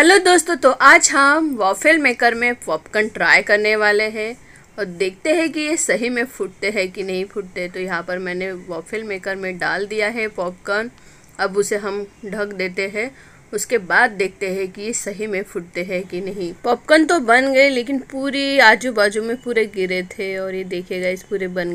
hello दोस्तों तो आज हम वॉफेल मेकर में पॉपकॉर्न ट्राई करने वाले हैं और देखते हैं कि ये सही में फूटते हैं कि नहीं फूटते तो यहाँ पर मैंने वॉफेल मेकर में डाल दिया है पॉपकॉर्न अब उसे हम ढक देते हैं उसके बाद देखते हैं कि ये सही में फूटते हैं कि नहीं पॉपकॉर्न तो बन गए लेकिन पूरी आजू बाजू में पूरे गिरे थे और ये देखिएगा इस पूरे बन